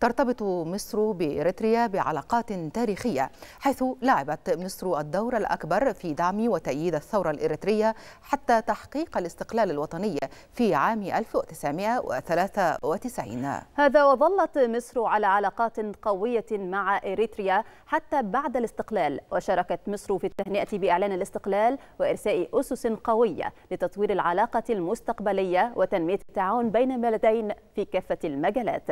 ترتبط مصر بإريتريا بعلاقات تاريخية حيث لعبت مصر الدور الأكبر في دعم وتأييد الثورة الإريترية حتى تحقيق الاستقلال الوطني في عام 1993 هذا وظلت مصر على علاقات قوية مع إريتريا حتى بعد الاستقلال وشاركت مصر في التهنئة بإعلان الاستقلال وإرساء أسس قوية لتطوير العلاقة المستقبلية وتنمية التعاون بين البلدين في كافة المجالات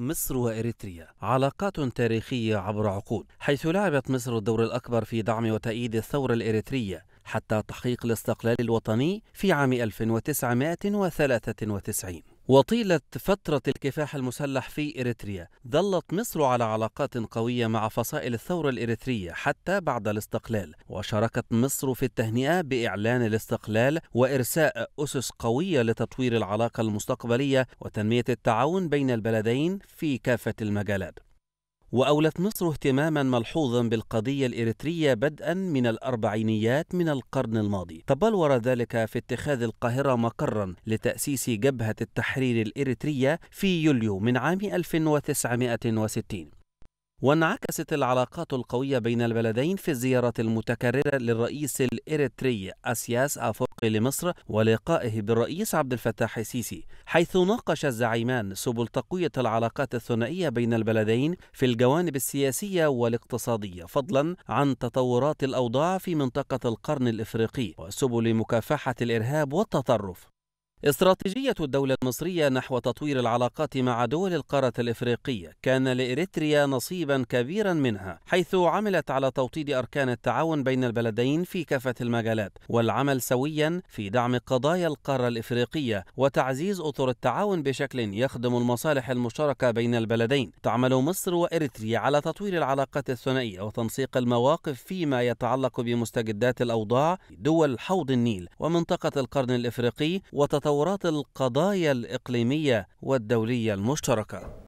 مصر وإريتريا علاقات تاريخية عبر عقود حيث لعبت مصر الدور الأكبر في دعم وتأييد الثورة الإريترية حتى تحقيق الاستقلال الوطني في عام 1993 وطيلة فترة الكفاح المسلح في إريتريا ظلت مصر على علاقات قوية مع فصائل الثورة الإريترية حتى بعد الاستقلال وشاركت مصر في التهنئة بإعلان الاستقلال وإرساء أسس قوية لتطوير العلاقة المستقبلية وتنمية التعاون بين البلدين في كافة المجالات وأولت مصر اهتماما ملحوظا بالقضية الإريترية بدءا من الأربعينيات من القرن الماضي تبلور ذلك في اتخاذ القاهرة مقرا لتأسيس جبهة التحرير الإريترية في يوليو من عام 1960 وانعكست العلاقات القوية بين البلدين في الزيارة المتكررة للرئيس الإريتري أسياس أفوقي لمصر ولقائه بالرئيس عبد الفتاح السيسي حيث ناقش الزعيمان سبل تقوية العلاقات الثنائية بين البلدين في الجوانب السياسية والاقتصادية فضلا عن تطورات الأوضاع في منطقة القرن الإفريقي وسبل مكافحة الإرهاب والتطرف استراتيجية الدولة المصرية نحو تطوير العلاقات مع دول القارة الإفريقية كان لإريتريا نصيبا كبيرا منها حيث عملت على توطيد أركان التعاون بين البلدين في كافة المجالات والعمل سويا في دعم قضايا القارة الإفريقية وتعزيز أطر التعاون بشكل يخدم المصالح المشتركة بين البلدين تعمل مصر وإريتريا على تطوير العلاقات الثنائية وتنسيق المواقف فيما يتعلق بمستجدات الأوضاع دول حوض النيل ومنطقة القرن الإفريقي وتطوير تطورات القضايا الإقليمية والدولية المشتركة